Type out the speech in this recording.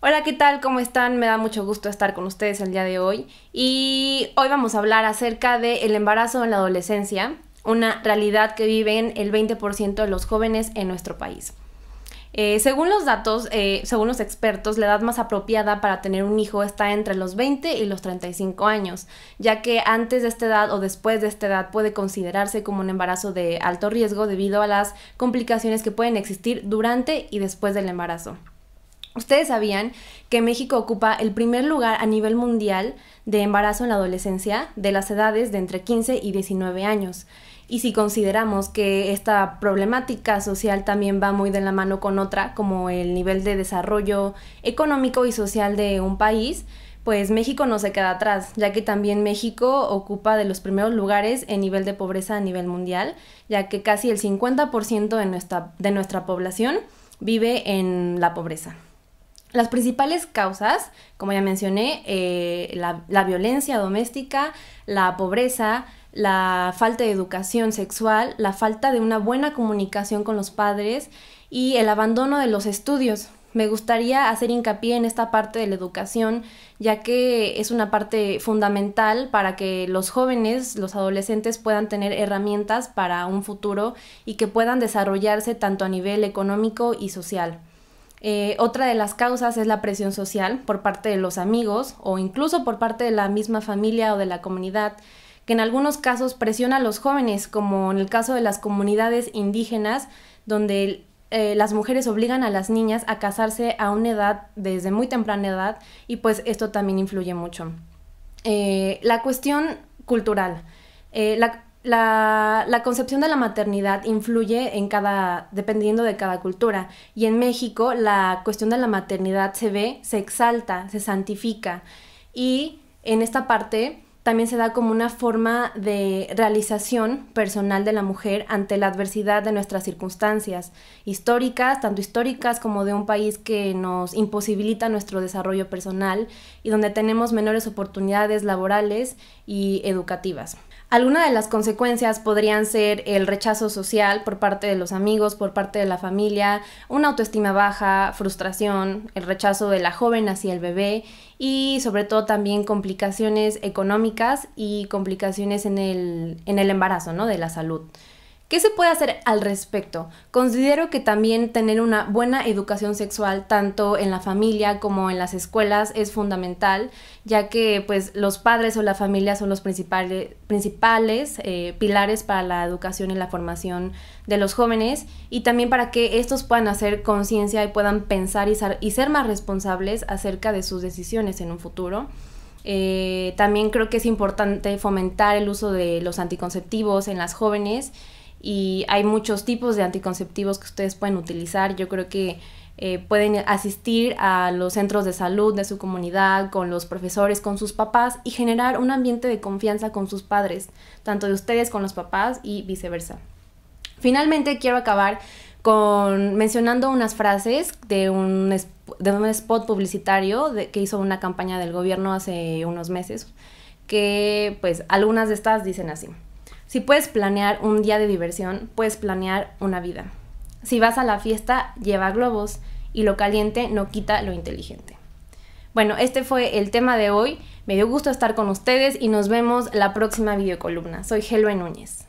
Hola, ¿qué tal? ¿Cómo están? Me da mucho gusto estar con ustedes el día de hoy y hoy vamos a hablar acerca de el embarazo en la adolescencia, una realidad que viven el 20% de los jóvenes en nuestro país. Eh, según los datos, eh, según los expertos, la edad más apropiada para tener un hijo está entre los 20 y los 35 años, ya que antes de esta edad o después de esta edad puede considerarse como un embarazo de alto riesgo debido a las complicaciones que pueden existir durante y después del embarazo. Ustedes sabían que México ocupa el primer lugar a nivel mundial de embarazo en la adolescencia de las edades de entre 15 y 19 años. Y si consideramos que esta problemática social también va muy de la mano con otra, como el nivel de desarrollo económico y social de un país, pues México no se queda atrás, ya que también México ocupa de los primeros lugares en nivel de pobreza a nivel mundial, ya que casi el 50% de nuestra, de nuestra población vive en la pobreza. Las principales causas, como ya mencioné, eh, la, violencia doméstica, la pobreza, la falta de educación sexual, la falta de una buena comunicación con los padres y el abandono de los estudios. Me gustaría hacer hincapié en esta parte de la educación, ya que es una parte fundamental para que los jóvenes, los adolescentes puedan tener herramientas para un futuro y que puedan desarrollarse tanto a nivel económico y social. Eh, otra de las causas es la presión social por parte de los amigos o incluso por parte de la misma familia o de la comunidad, que en algunos casos presiona a los jóvenes, como en el caso de las comunidades indígenas, donde eh, las mujeres obligan a las niñas a casarse a una edad desde muy temprana edad y pues esto también influye mucho. Eh, la cuestión cultural la, la, concepción de la maternidad influye en cada, dependiendo de cada cultura. Y en México la cuestión de la maternidad se ve, se exalta, se santifica. Y en esta parte también se da como una forma de realización personal de la mujer ante la adversidad de nuestras circunstancias históricas, tanto históricas como de un país que nos imposibilita nuestro desarrollo personal y donde tenemos menores oportunidades laborales y educativas. Algunas de las consecuencias podrían ser el rechazo social por parte de los amigos, por parte de la familia, una autoestima baja, frustración, el rechazo de la joven hacia el bebé y sobre todo también complicaciones económicas y complicaciones en el, en el embarazo, ¿no? De la salud. ¿Qué se puede hacer al respecto? Considero que también tener una buena educación sexual tanto en la familia como en las escuelas es fundamental, ya que pues los padres o la familia son los principales, eh, pilares para la educación y la formación de los jóvenes y también para que estos puedan hacer conciencia y puedan pensar y ser, más responsables acerca de sus decisiones en un futuro. Eh, también creo que es importante fomentar el uso de los anticonceptivos en las jóvenes y hay muchos tipos de anticonceptivos que ustedes pueden utilizar. Yo creo que eh, pueden asistir a los centros de salud de su comunidad, con los profesores, con sus papás y generar un ambiente de confianza con sus padres, tanto de ustedes con los papás y viceversa. Finalmente quiero acabar con mencionando unas frases de un, spot publicitario que hizo una campaña del gobierno hace unos meses, que pues algunas de estas dicen así. Si puedes planear un día de diversión, puedes planear una vida. Si vas a la fiesta, lleva globos y lo caliente no quita lo inteligente. Bueno, este fue el tema de hoy. Me dio gusto estar con ustedes y nos vemos la próxima videocolumna. Soy en Núñez.